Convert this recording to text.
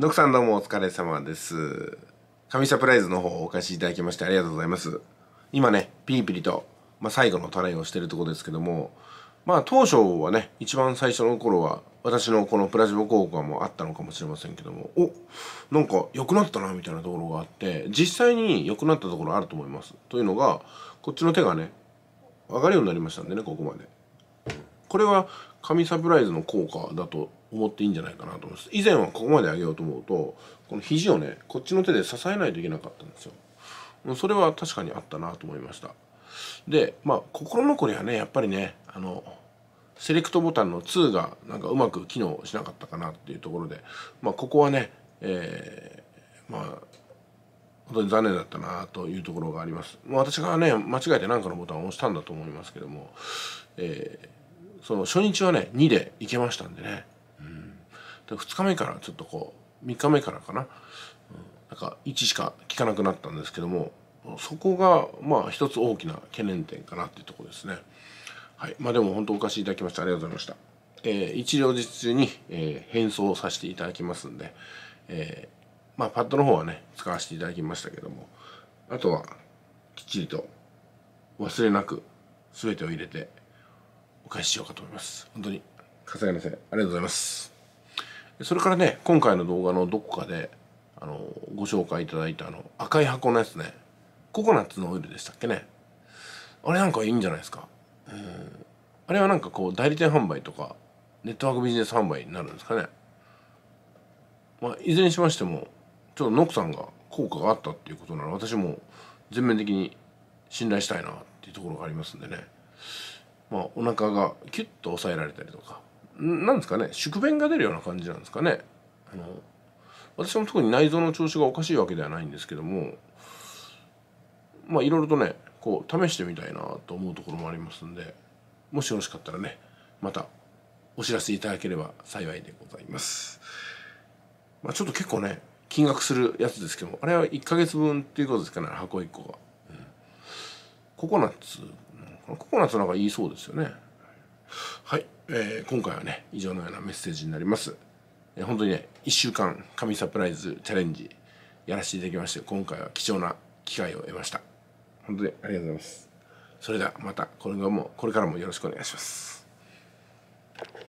ドクさんどうもお疲れ様です。神サプライズの方お貸しいただきましてありがとうございます。今ね、ピリピリと、まあ、最後のトライをしてるとこですけども、まあ当初はね、一番最初の頃は、私のこのプラジボ効果もあったのかもしれませんけども、おなんか良くなったなみたいなところがあって、実際に良くなったところあると思います。というのが、こっちの手がね、上がるようになりましたんでね、ここまで。これは神サプライズの効果だと思っていいんじゃないかなと思います以前はここまで上げようと思うとこの肘をねこっちの手で支えないといけなかったんですよそれは確かにあったなと思いましたでまあ心残りはねやっぱりねあのセレクトボタンの2がなんかうまく機能しなかったかなっていうところで、まあ、ここはね、えー、まあ本当に残念だったなというところがあります。まあ、私がね間違えて何かのボタンを押したんだと思いますけども、えー、その初日はね2でいけましたんでね2日目からちょっとこう3日目からかな、うん、なんか1しか聞かなくなったんですけどもそこがまあ一つ大きな懸念点かなっていうとこですね。はい、まあでも本当お貸しいただきましてありがとうございました。えー、一両日中に、えー、装送させていただきますんで、えー、まあパッドの方はね使わせていただきましたけどもあとはきっちりと忘れなく全てを入れてお返ししようかと思います。本当に笠谷先生ありがとうございます。それからね今回の動画のどこかであのご紹介いただいたあの赤い箱のやつねココナッツのオイルでしたっけねあれなんかいいんじゃないですかうんあれはなんかこう代理店販売とかネットワークビジネス販売になるんですかねまあいずれにしましてもちょっとノックさんが効果があったっていうことなら私も全面的に信頼したいなっていうところがありますんでねまあお腹がキュッと抑えられたりとか何んですかね宿便が出るような感じなんですかねあの私も特に内臓の調子がおかしいわけではないんですけどもまあいろいろとねこう試してみたいなと思うところもありますんでもしよろしかったらねまたお知らせいただければ幸いでございます。まあ、ちょっと結構ね金額するやつですけどもあれは1ヶ月分っていうことですかね箱1個が、うん、ココナッツココナッツなんか言いそうですよねはい、えー、今回はね以上のようなメッセージになります、えー、本当にね1週間神サプライズチャレンジやらせていただきまして今回は貴重な機会を得ました本当にありがとうございますそれではまたこれもこれからもよろしくお願いします